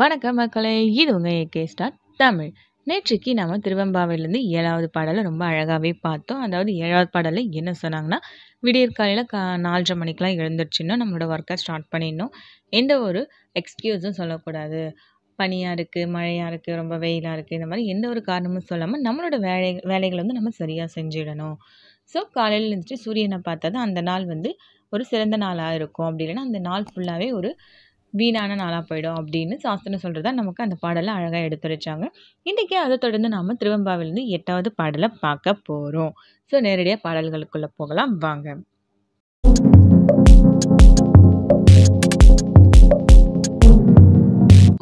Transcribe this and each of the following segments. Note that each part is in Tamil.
வணக்கம் மக்களே இது உங்கள் ஏகே ஸ்டார் தமிழ் நேற்றுக்கு நம்ம திருவெம்பாவிலேருந்து ஏழாவது பாடலை ரொம்ப அழகாகவே பார்த்தோம் அதாவது ஏழாவது பாடலில் என்ன சொன்னாங்கன்னா விடியற் காலையில் கா நாலரை மணிக்கெலாம் எழுந்துருச்சுன்னா நம்மளோட ஒர்க்கை ஸ்டார்ட் பண்ணிடணும் எந்த ஒரு எக்ஸ்கியூஸும் சொல்லக்கூடாது பனியாக இருக்குது மழையாக இருக்குது ரொம்ப வெயிலாக இருக்குது இந்த மாதிரி எந்த ஒரு காரணமும் சொல்லாமல் நம்மளோட வேலை வேலைகளை வந்து நம்ம சரியாக செஞ்சிடணும் ஸோ காலையில் இருந்துட்டு சூரியனை பார்த்தா தான் அந்த நாள் வந்து ஒரு சிறந்த நாளாக இருக்கும் அப்படி இல்லைன்னா அந்த நாள் ஃபுல்லாகவே ஒரு வீணான நாளாக போயிடும் அப்படின்னு சாஸ்திரம் சொல்கிறதா நமக்கு அந்த பாடலை அழகாக எடுத்துரைச்சாங்க இன்றைக்கி அதை தொடர்ந்து நாம் திருவம்பாவிலேருந்து எட்டாவது பாடலை பார்க்க போகிறோம் ஸோ நேரடியாக பாடல்களுக்குள்ளே போகலாம் வாங்க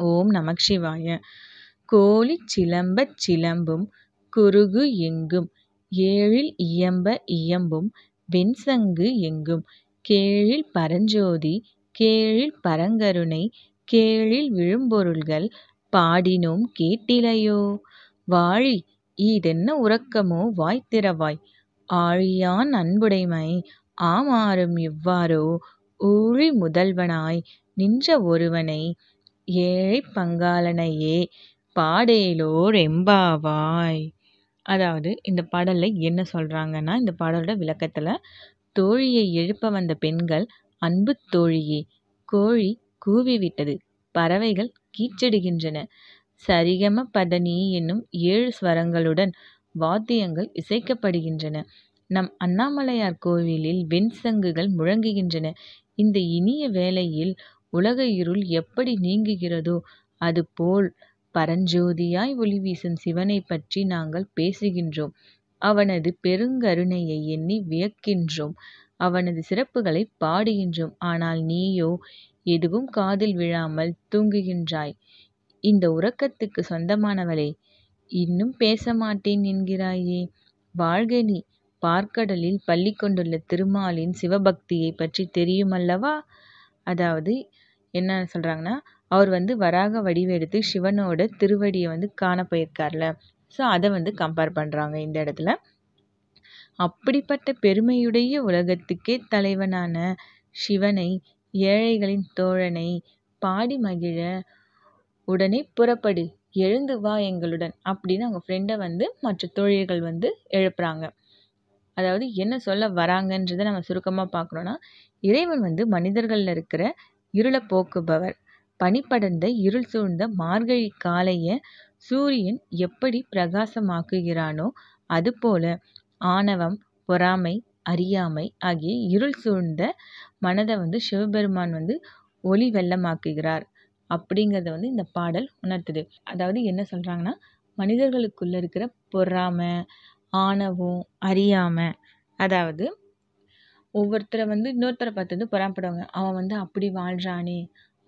ஓம் நமக் சிவாய கோழி சிலம்ப சிலம்பும் குறுகு எங்கும் ஏழில் இயம்ப இயம்பும் வெண்சங்கு எங்கும் கேழில் பரஞ்சோதி கேழில் பரங்கருணை கேழில் விழும்பொருள்கள் பாடினோம் கேட்டிலையோ? வாழி! ஈதென்ன உறக்கமோ வாய்த்திரவாய் ஆழியான் அன்புடைமை ஆமாறும் இவ்வாறோ? ஊழி முதல்வனாய் நின்ற ஒருவனை ஏழை பங்காளனையே பாடேலோர் எம்பாவாய்! அதாவது இந்த பாடலில் என்ன சொல்கிறாங்கன்னா இந்த பாடலோட விளக்கத்தில் தோழியை எழுப்ப வந்த பெண்கள் அன்பு தோழியே கோழி கூவிவிட்டது பறவைகள் கீச்சிடுகின்றன சரிகம பதனி என்னும் ஏழு ஸ்வரங்களுடன் வாத்தியங்கள் இசைக்கப்படுகின்றன. நம் அண்ணாமலையார் கோவிலில் வெண்சங்குகள் முழங்குகின்றன. இந்த இனிய வேளையில் உலக இருள் எப்படி நீங்குகிறதோ அதுபோல் பரஞ்சோதியாய் ஒளி வீசும் சிவனைப் பற்றி நாங்கள் பேசுகின்றோம். அவனது பெருங்கருணையை எண்ணி வியக்கின்றோம். அவனது சிறப்புகளை பாடுகின்றோம். ஆனால் நீயோ எதுவும் காதில் விழாமல் தூங்குகின்றாய். இந்த உறக்கத்துக்கு சொந்தமானவளே! இன்னும் பேச மாட்டேன் என்கிறாயே! வாழ்கனி பார்க்கடலில் பாற்கடலில் பள்ளி கொண்டுள்ள திருமாலின் சிவபக்தியைப் பற்றி தெரியுமல்லவா? அதாவது என்ன சொல்கிறாங்கன்னா அவர் வந்து வராக வடிவெடுத்து சிவனோட திருவடியை வந்து காணப் போயிருக்கார்ல. ஸோ அதை வந்து கம்பேர் பண்ணுறாங்க இந்த இடத்துல. அப்படிப்பட்ட பெருமையுடைய உலகத்துக்கே தலைவனான சிவனை ஏழைகளின் தோழனை பாடி மகிழ உடனே புறப்படு எழுந்து வா எங்களுடன் அப்படின்னு அவங்க ஃப்ரெண்டை வந்து மற்ற தோழிகள் வந்து எழுப்புறாங்க அதாவது என்ன சொல்ல வராங்கன்றதை நம்ம சுருக்கமாக பார்க்குறோன்னா இறைவன் வந்து மனிதர்களில் இருக்கிற இருளை போக்குபவர் பனிப்படர்ந்த இருள் சூழ்ந்த மார்கழி காலையை சூரியன் எப்படி பிரகாசமாக்குகிறானோ அதுபோல ஆணவம் பொறாமை அறியாமை ஆகிய இருள் சூழ்ந்த மனதை வந்து சிவபெருமான் வந்து ஒளி வெள்ளமாக்குகிறார் அப்படிங்கிறத வந்து இந்த பாடல் உணர்த்துது அதாவது என்ன சொல்கிறாங்கன்னா மனிதர்களுக்குள்ளே இருக்கிற பொறாமை ஆணவம் அறியாமை அதாவது ஒவ்வொருத்தரை வந்து இன்னொருத்தரை பார்த்து வந்து பொறாமப்படுவாங்க அவன் வந்து அப்படி வாழ்கிறானே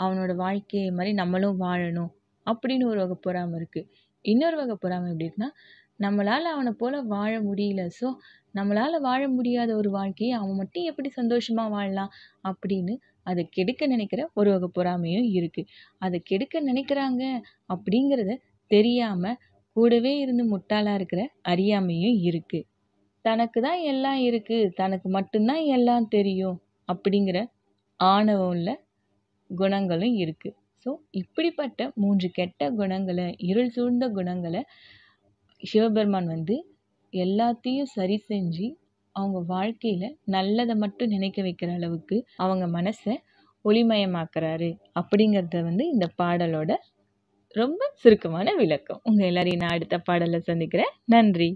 அவனோட வாழ்க்கை மாதிரி நம்மளும் வாழணும் அப்படின்னு ஒரு வகை பொறாமை இருக்குது இன்னொரு வகை பொறாமை எப்படி இருக்குன்னா நம்மளால் அவனை போல் வாழ முடியல ஸோ நம்மளால் வாழ முடியாத ஒரு வாழ்க்கையை அவன் மட்டும் எப்படி சந்தோஷமாக வாழலாம் அப்படின்னு அதை கெடுக்க நினைக்கிற ஒரு வகை பொறாமையும் இருக்குது அதை கெடுக்க நினைக்கிறாங்க அப்படிங்கிறத தெரியாமல் கூடவே இருந்து முட்டாளாக இருக்கிற அறியாமையும் இருக்குது தனக்கு தான் எல்லாம் இருக்குது தனக்கு மட்டும்தான் எல்லாம் தெரியும் அப்படிங்கிற ஆணவம் உள்ள குணங்களும் இருக்குது ஸோ இப்படிப்பட்ட மூன்று கெட்ட குணங்களை இருள் சூழ்ந்த குணங்களை சிவபெருமான் வந்து எல்லாத்தையும் சரி செஞ்சு அவங்க வாழ்க்கையில் நல்லதை மட்டும் நினைக்க வைக்கிற அளவுக்கு அவங்க மனதை ஒளிமயமாக்குறாரு அப்படிங்கிறத வந்து இந்த பாடலோட ரொம்ப சுருக்கமான விளக்கம் உங்கள் எல்லாரையும் நான் அடுத்த பாடலை சந்திக்கிறேன் நன்றி